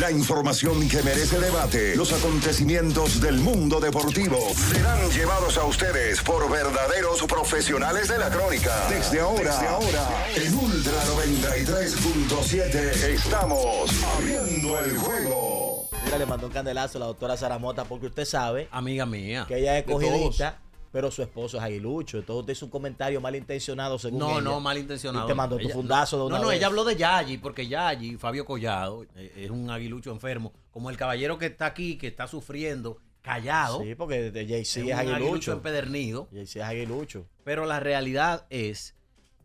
La información que merece debate, los acontecimientos del mundo deportivo serán llevados a ustedes por verdaderos profesionales de la crónica. Desde ahora, ahora en Ultra 93.7 estamos abriendo el juego. Mira, le mandó un candelazo a la doctora Zaramota porque usted sabe, amiga mía, que ella es cogidita pero su esposo es aguilucho. todo te hizo un comentario malintencionado según No, no, malintencionado. Y te mandó tu fundazo de una No, no, ella habló de Yagi, porque Yagi, Fabio Collado, e, es un aguilucho enfermo. Como el caballero que está aquí, que está sufriendo, callado. Sí, porque Jay-Z es, es aguilucho. aguilucho empedernido. jay es aguilucho. Pero la realidad es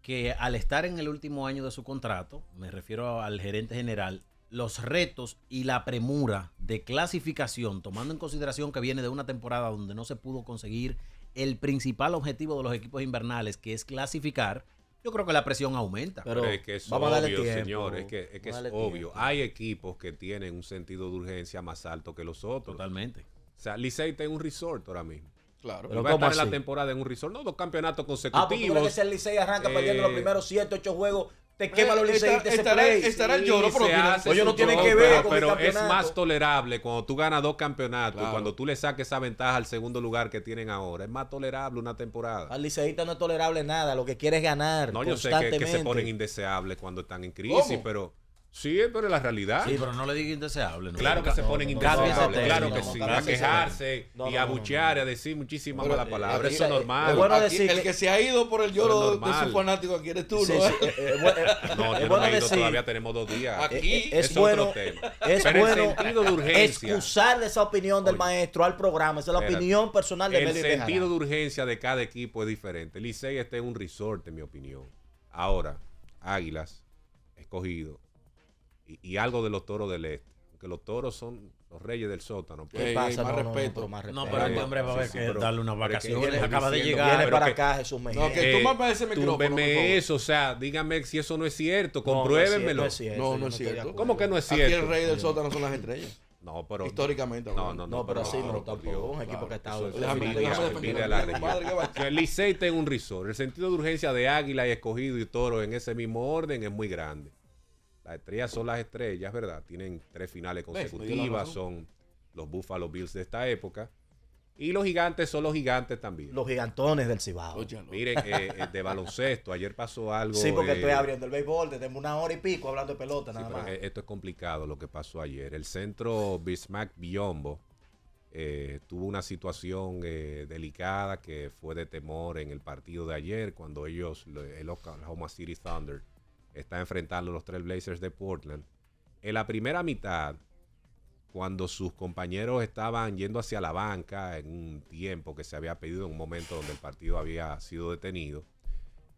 que al estar en el último año de su contrato, me refiero al gerente general, los retos y la premura de clasificación, tomando en consideración que viene de una temporada donde no se pudo conseguir el principal objetivo de los equipos invernales, que es clasificar, yo creo que la presión aumenta. Pero, es que es obvio, a es que es, obvio. Hay equipos que tienen un sentido de urgencia más alto que los otros. Totalmente. O sea, Licey está en un resort ahora mismo. Claro. Pero va a estar en la temporada en un resort. No, dos campeonatos ah, consecutivos. Ah, que Licey arranca perdiendo los eh, primeros 7, 8 juegos te quema los liceístas. Eh, estará, pero no que ver. Pero, es más tolerable cuando tú ganas dos campeonatos y cuando tú le saques esa ventaja al segundo lugar que tienen ahora. Es más tolerable una temporada. Al no es tolerable nada. Lo que quiere ganar. No, yo sé que, se ponen indeseables cuando están en crisis, pero. Sí, pero es la realidad. Sí, pero no le digas indeseable. Claro que se ponen indeseables. claro que sí. A quejarse y a y a decir muchísimas malas palabras. eso es normal. Bueno decir el que, se ha ido por el lloro de su fanático aquí eres tú, ¿no? no, todavía tenemos dos días. Aquí es, bueno, otro tema. Es bueno de urgencia, excusar esa opinión del maestro al programa. Esa es la opinión personal de El sentido de urgencia de cada equipo es diferente. Licey este es un resort, en mi opinión. Ahora, Águilas, escogido y, algo de los toros del este. Que los toros son los reyes del sótano. Pues. ¿Qué pasa? Más, respeto. No, respeto. No, pero este hombre va a ver que darle unas vacaciones. acaba de llegar. Viene para acá, Jesús Mejía. No, que eh, tú me veme eso, o sea, dígame si eso no es cierto. Compruébenmelo. No, No, es cierto. ¿Cómo que no es cierto? Aquí el rey del sótano son las estrellas. No, pero. Históricamente. No, no, no. pero así no, lo tampoco. un equipo que está. el Licey está en un risor El sentido de urgencia de Águila y Escogido y Toro en ese mismo orden es muy grande estrellas son las estrellas, ¿verdad? Tienen tres finales consecutivas, son los Buffalo Bills de esta época. Y los gigantes son los gigantes también. Los gigantones del Cibao. Miren, eh, eh, de baloncesto, ayer pasó algo. Sí, porque estoy eh, abriendo el béisbol desde una hora y pico hablando de pelota, nada más. Esto es complicado lo que pasó ayer. El centro Bismack Biombo tuvo una situación delicada que fue de temor en el partido de ayer cuando ellos, el Oklahoma City Thunder, está enfrentando los tres Blazers de Portland. En la primera mitad, cuando sus compañeros estaban yendo hacia la banca en un tiempo que se había pedido, en un momento donde el partido había sido detenido,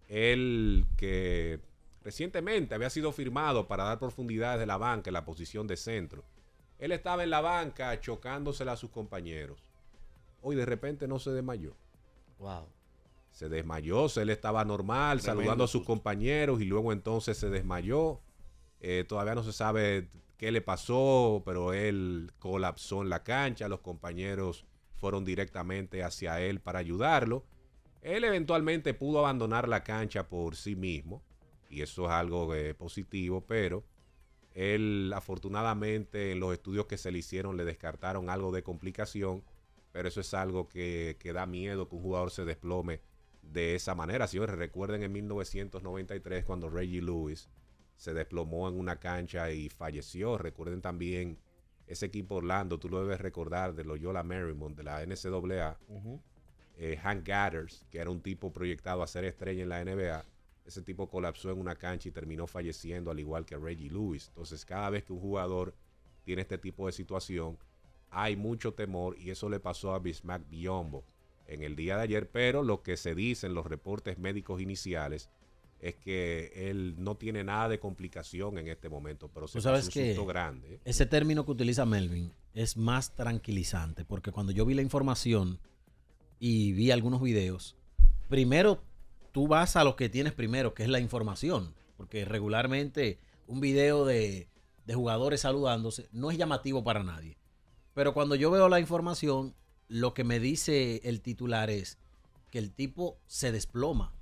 él que recientemente había sido firmado para dar profundidades de la banca en la posición de centro, él estaba en la banca chocándosela a sus compañeros. Hoy de repente no se desmayó. Wow se desmayó, él estaba normal, saludando a sus compañeros y luego entonces se desmayó. Eh, todavía no se sabe qué le pasó, pero él colapsó en la cancha, los compañeros fueron directamente hacia él para ayudarlo. Él eventualmente pudo abandonar la cancha por sí mismo, y eso es algo eh, positivo, pero él afortunadamente en los estudios que se le hicieron le descartaron algo de complicación, pero eso es algo que, que da miedo que un jugador se desplome de esa manera. Señores, recuerden en 1993 cuando Reggie Lewis se desplomó en una cancha y falleció. Recuerden también ese equipo Orlando, tú lo debes recordar, de Loyola Marymount, de la NCAA. Eh, Hank Gatters, que era un tipo proyectado a ser estrella en la NBA, ese tipo colapsó en una cancha y terminó falleciendo, al igual que Reggie Lewis. Entonces, cada vez que un jugador tiene este tipo de situación, hay mucho temor y eso le pasó a Bismack Biombo en el día de ayer, pero lo que se dice en los reportes médicos iniciales es que él no tiene nada de complicación en este momento, pero se sabes un susto grande. Ese término que utiliza Melvin es más tranquilizante, porque cuando yo vi la información y vi algunos videos, primero tú vas a lo que tienes primero, que es la información, porque regularmente un video de, de jugadores saludándose no es llamativo para nadie. Pero cuando yo veo la información, lo que me dice el titular es que el tipo se desploma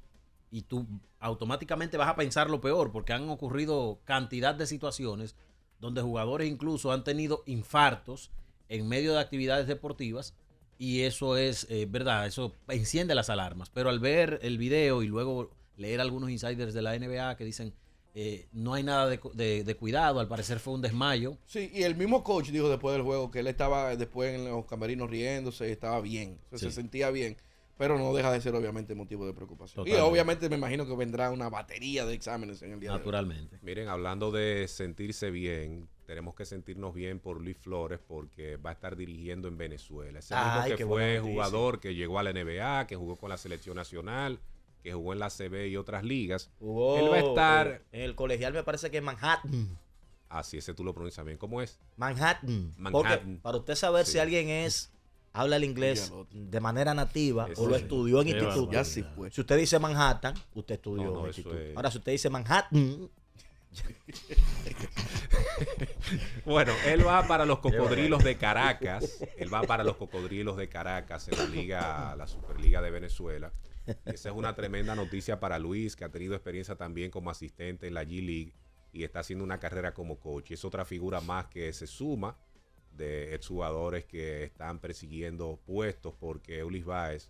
y tú automáticamente vas a pensar lo peor porque han ocurrido cantidad de situaciones donde jugadores incluso han tenido infartos en medio de actividades deportivas y eso es eh, verdad, eso enciende las alarmas. Pero al ver el video y luego leer algunos insiders de la NBA que dicen eh, no hay nada de, cuidado, al parecer fue un desmayo. Sí, y el mismo coach dijo después del juego que él estaba después en los camerinos riéndose, estaba bien, se sentía bien, pero no deja de ser obviamente motivo de preocupación. Y obviamente me imagino que vendrá una batería de exámenes en el día Naturalmente. Miren, hablando de sentirse bien, tenemos que sentirnos bien por Luis Flores porque va a estar dirigiendo en Venezuela. Ese mismo que fue jugador que llegó a la NBA, que jugó con la selección nacional que jugó en la CB y otras ligas. él va a estar. En el colegial me parece que es Manhattan. Así, sí, ese tú lo pronuncias bien. ¿Cómo es? Manhattan. para usted saber si alguien es. Habla el inglés de manera nativa o lo estudió en instituto. Si usted dice Manhattan, usted estudió en instituto. Ahora, si usted dice Manhattan, bueno, él va para los cocodrilos de Caracas. Él va para los cocodrilos de Caracas en la liga, la Superliga de Venezuela. Esa es una tremenda noticia para Luis, que ha tenido experiencia también como asistente en la G-League y está haciendo una carrera como coach. Es otra figura más que se suma de exjugadores que están persiguiendo puestos porque ulis Baez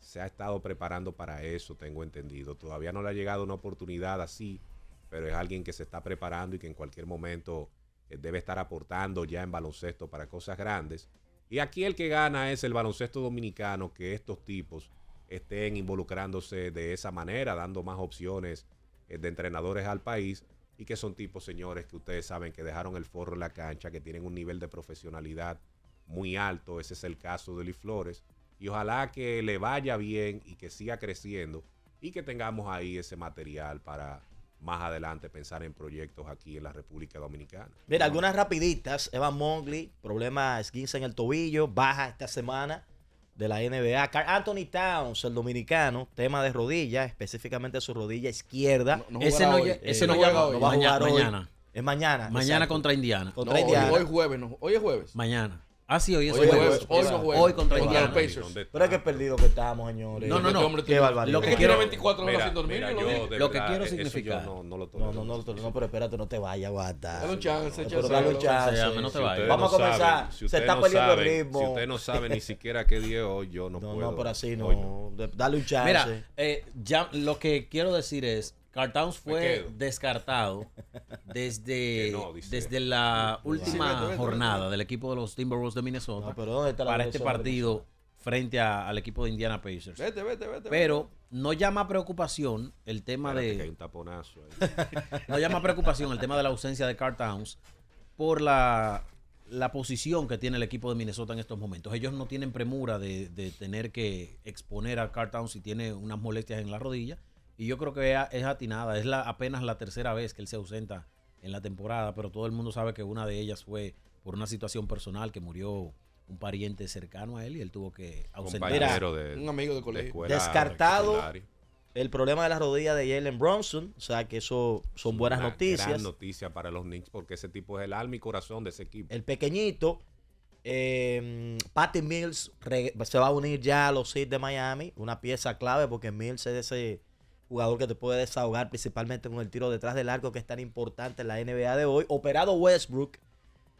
se ha estado preparando para eso, tengo entendido. Todavía no le ha llegado una oportunidad así, pero es alguien que se está preparando y que en cualquier momento eh, debe estar aportando ya en baloncesto para cosas grandes. Y aquí el que gana es el baloncesto dominicano, que estos tipos estén involucrándose de esa manera, dando más opciones eh, de entrenadores al país y que son tipos, señores, que ustedes saben que dejaron el forro en la cancha, que tienen un nivel de profesionalidad muy alto. Ese es el caso de Luis Flores. Y ojalá que le vaya bien y que siga creciendo y que tengamos ahí ese material para más adelante pensar en proyectos aquí en la República Dominicana. Mira, algunas rapiditas. Evan Mongley, problema esguince en el tobillo, baja esta semana de la NBA. Anthony Towns, el dominicano, tema de rodilla, específicamente su rodilla izquierda. Eh, ese no, no, juega hoy. Va a jugar mañana, Es mañana. Mañana contra Indiana. Contra Hoy, jueves, Hoy es jueves. Mañana. Ah, sí, hoy es hoy, jueves. Hoy, hoy, contra Indiana. Pero es que perdido que estamos, señores. No, no, no. Este qué barbaridad. Lo que quiero 24 horas sin dormir. Lo que quiero significar. No, no No, no, pero espérate, no te vayas, guata. Dale un chance, chance. Dale chance. Vamos a comenzar. Se está perdiendo el ritmo. Si usted no sabe ni siquiera qué día es hoy, yo no puedo. No, no, por así no. Dale un chance. Mira, eh, lo que quiero decir es Carl Towns fue descartado desde, desde la última jornada del equipo de los Timberwolves de Minnesota para este partido frente al equipo de Indiana Pacers. Vete, vete, vete. Pero no llama preocupación el tema de... no llama preocupación el tema de la ausencia de Carl Towns por la, la posición que tiene el equipo de Minnesota en estos momentos. Ellos no tienen premura de, de tener que exponer a Carl Towns si tiene unas molestias en la rodilla y yo creo que es atinada. Es la, apenas la tercera vez que él se ausenta en la temporada, pero todo el mundo sabe que una de ellas fue por una situación personal que murió un pariente cercano a él y él tuvo que ausentar. un amigo de colegio. Descartado el problema de la rodilla de Jalen Bronson, o sea que eso son buenas noticias. Gran noticia para los Knicks porque ese tipo es el alma y corazón de ese equipo. El pequeñito, em, Patty Mills se va a unir ya a los Heat de Miami, una pieza clave porque Mills es ese jugador que te puede desahogar principalmente con el tiro detrás del arco que es tan importante en la NBA de hoy. Operado Westbrook,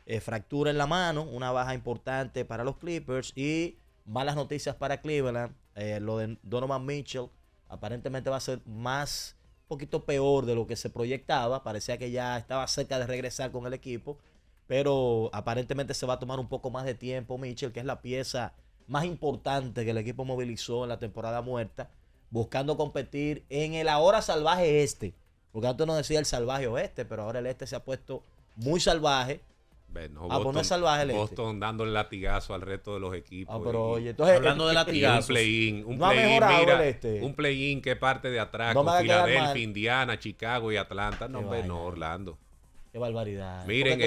eh, fractura en la mano, una baja importante para los Clippers y malas noticias para Cleveland. Eh, lo de Donovan Mitchell aparentemente va a ser más, un poquito peor de lo que se proyectaba. Parecía que ya estaba cerca de regresar con el equipo, pero aparentemente se va a tomar un poco más de tiempo Mitchell, que es la pieza más importante que el equipo movilizó en la temporada muerta buscando competir en el ahora salvaje este. Porque antes no decía el salvaje oeste, pero ahora el este se ha puesto muy salvaje. A ah, poner pues salvaje el este. Boston dando dándole latigazo al resto de los equipos. Ah, pero oye, entonces, hablando de latigazo. Un play-in, este? un play-in que parte de atrás con Filadelfia, Indiana, Chicago y Atlanta. No, hombre, no, Orlando. Qué barbaridad. Miren,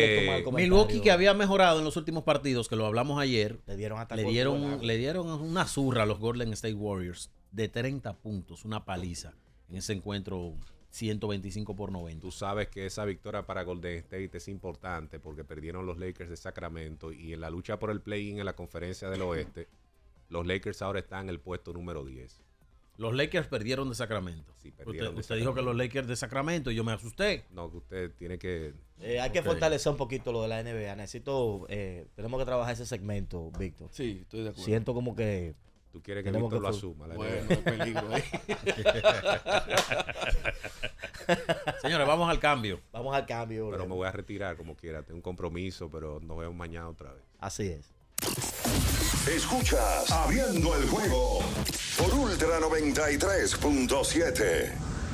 Milwaukee que había mejorado en los últimos partidos, que lo hablamos ayer, le dieron, hasta le dieron, le dieron una zurra a los Golden State Warriors de 30 puntos, una paliza en ese encuentro 125 por 90. Tú sabes que esa victoria para Golden State es importante porque perdieron los Lakers de Sacramento y en la lucha por el play-in en la conferencia del oeste, los Lakers ahora están en el puesto número 10. Los Lakers perdieron de Sacramento. Usted, dijo que los Lakers de Sacramento y yo me asusté. No, que usted tiene que. Eh, hay que fortalecer un poquito lo de la NBA. Necesito. Eh, tenemos que trabajar ese segmento, Víctor. Sí, estoy de acuerdo. Siento como que Tú quieres que Víctor lo asuma. bueno, peligro. Señores, vamos al cambio. Vamos al cambio. Pero me voy a retirar como quiera. Tengo un compromiso, pero nos vemos mañana otra vez. Así es. Escuchas Abriendo el juego por Ultra 93.7.